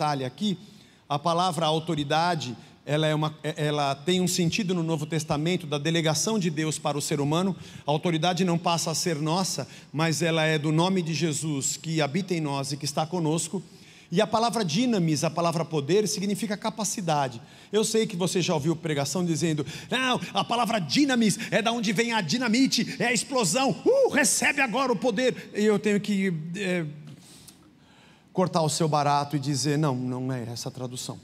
detalhe aqui, a palavra autoridade, ela, é uma, é, ela tem um sentido no Novo Testamento da delegação de Deus para o ser humano. A autoridade não passa a ser nossa, mas ela é do nome de Jesus que habita em nós e que está conosco. E a palavra dinamis, a palavra poder, significa capacidade. Eu sei que você já ouviu pregação dizendo: não, a palavra dinamis é da onde vem a dinamite, é a explosão, uh, recebe agora o poder. E eu tenho que é, cortar o seu barato e dizer: não, não é essa tradução.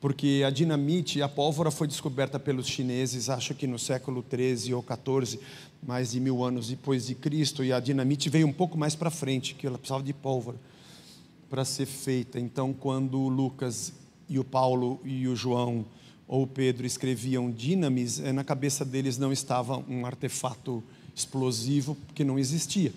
Porque a dinamite, a pólvora foi descoberta pelos chineses, acho que no século 13 ou 14, mais de mil anos depois de Cristo, e a dinamite veio um pouco mais para frente, que ela precisava de pólvora para ser feita. Então, quando o Lucas e o Paulo e o João ou o Pedro escreviam dinamis, eh, na cabeça deles não estava um artefato explosivo que não existia.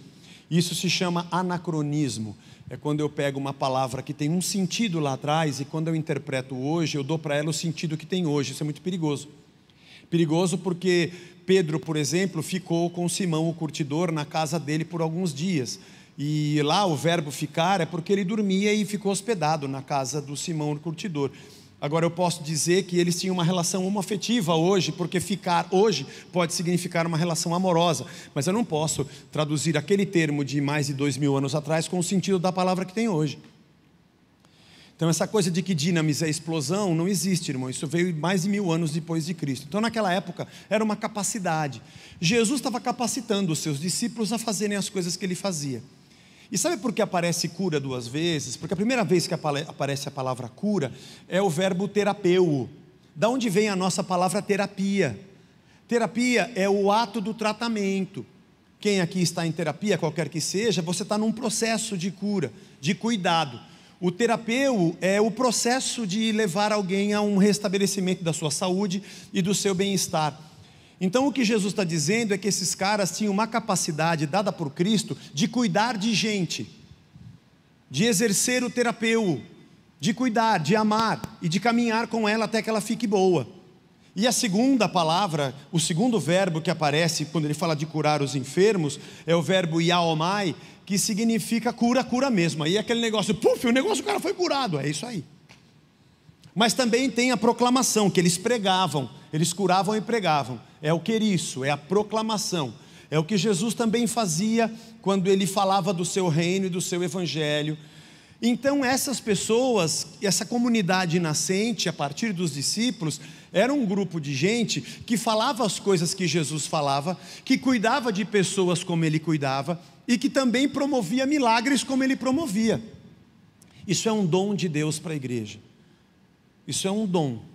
Isso se chama anacronismo. É quando eu pego uma palavra que tem um sentido lá atrás e quando eu interpreto hoje, eu dou para ela o sentido que tem hoje. Isso é muito perigoso. Perigoso porque Pedro, por exemplo, ficou com Simão o curtidor na casa dele por alguns dias. E lá o verbo ficar é porque ele dormia e ficou hospedado na casa do Simão o curtidor. Agora eu posso dizer que eles tinham uma relação homoafetiva hoje, porque ficar hoje pode significar uma relação amorosa, mas eu não posso traduzir aquele termo de mais de dois mil anos atrás com o sentido da palavra que tem hoje. Então essa coisa de que dinamis é explosão não existe, irmão. Isso veio mais de mil anos depois de Cristo. Então naquela época era uma capacidade. Jesus estava capacitando os seus discípulos a fazerem as coisas que ele fazia. E sabe por que aparece cura duas vezes? Porque a primeira vez que aparece a palavra cura é o verbo terapeu. Da onde vem a nossa palavra terapia? Terapia é o ato do tratamento. Quem aqui está em terapia, qualquer que seja, você está num processo de cura, de cuidado. O terapeu é o processo de levar alguém a um restabelecimento da sua saúde e do seu bem-estar. Então, o que Jesus está dizendo é que esses caras tinham uma capacidade dada por Cristo de cuidar de gente, de exercer o terapeu, de cuidar, de amar e de caminhar com ela até que ela fique boa. E a segunda palavra, o segundo verbo que aparece quando ele fala de curar os enfermos, é o verbo yaomai, que significa cura, cura mesmo. Aí é aquele negócio, puf, o negócio o cara foi curado, é isso aí. Mas também tem a proclamação que eles pregavam eles curavam e pregavam. É o que isso, é a proclamação. É o que Jesus também fazia quando ele falava do seu reino e do seu evangelho. Então, essas pessoas, essa comunidade nascente, a partir dos discípulos, era um grupo de gente que falava as coisas que Jesus falava, que cuidava de pessoas como ele cuidava e que também promovia milagres como ele promovia. Isso é um dom de Deus para a igreja. Isso é um dom.